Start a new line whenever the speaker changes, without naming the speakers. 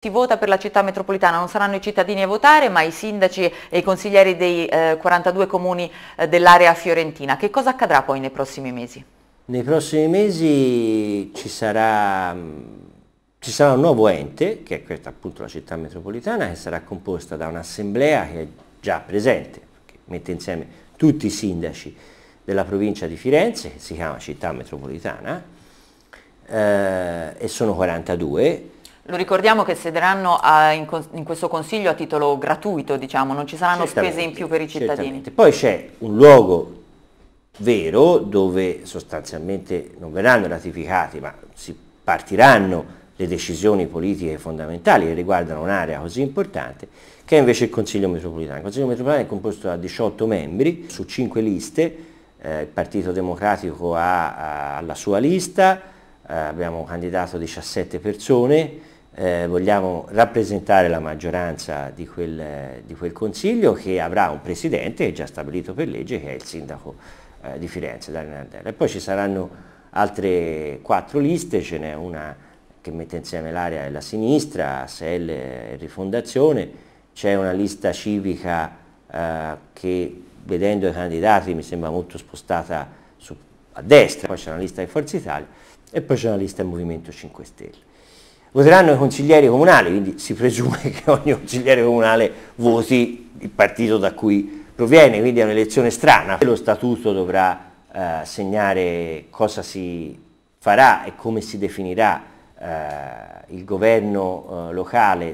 Si vota per la città metropolitana, non saranno i cittadini a votare ma i sindaci e i consiglieri dei eh, 42 comuni eh, dell'area fiorentina. Che cosa accadrà poi nei prossimi mesi?
Nei prossimi mesi ci sarà, mm, ci sarà un nuovo ente, che è questa appunto la città metropolitana, che sarà composta da un'assemblea che è già presente, che mette insieme tutti i sindaci della provincia di Firenze, che si chiama città metropolitana, eh, e sono 42
lo ricordiamo che siederanno in, in, questo Consiglio a titolo gratuito, diciamo, non ci saranno spese in più per i cittadini.
Poi c'è un luogo vero dove sostanzialmente non verranno ratificati, ma si partiranno le decisioni politiche fondamentali che riguardano un'area così importante, che è invece il Consiglio metropolitano. Il Consiglio metropolitano è composto da 18 membri su 5 liste, eh, il Partito Democratico ha, ha la sua lista, eh, abbiamo candidato 17 persone, eh, vogliamo rappresentare la maggioranza di quel, eh, di quel, Consiglio che avrà un Presidente già stabilito per legge che è il Sindaco eh, di Firenze, Dario Nardella. E poi ci saranno altre quattro liste, ce n'è una che mette insieme l'area e la sinistra, SEL e Rifondazione, c'è una lista civica eh, che vedendo i candidati mi sembra molto spostata su, a destra, poi c'è una lista di Forza Italia e poi c'è una lista del Movimento 5 Stelle voteranno i consiglieri comunali, quindi si presume che ogni consigliere comunale voti il partito da cui proviene, quindi è un'elezione strana. Lo statuto dovrà eh, segnare cosa si farà e come si definirà eh, il governo eh, locale.